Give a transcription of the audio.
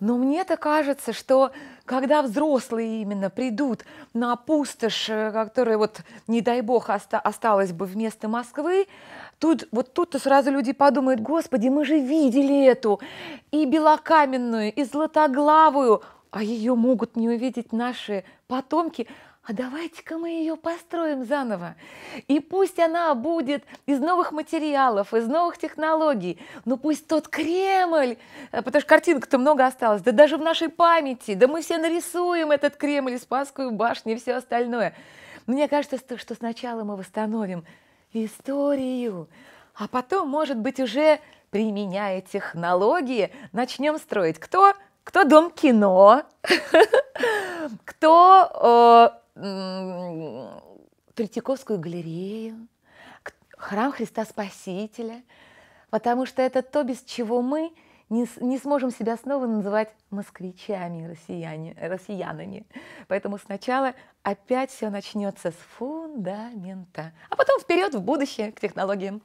Но мне-то кажется, что когда взрослые именно придут на пустошь, э, которая вот, не дай бог, оста- осталась бы вместо Москвы, тут вот тут-то сразу люди подумают, господи, мы же видели эту и белокаменную, и златоглавую, а ее могут не увидеть наши потомки а давайте-ка мы ее построим заново. И пусть она будет из новых материалов, из новых технологий, но ну, пусть тот Кремль, э, потому что картинок-то много осталось, да даже в нашей памяти, да мы все нарисуем этот Кремль, Спасскую башню и все остальное. Мне кажется, что сначала мы восстановим историю, а потом, может быть, уже применяя технологии, начнем строить. Кто? Кто дом кино? Кто э, Третьяковскую галерею, храм Христа Спасителя, потому что это то, без чего мы не, не сможем себя снова называть москвичами, россияне, россиянами. Поэтому сначала опять все начнется с фундамента, а потом вперед в будущее к технологиям.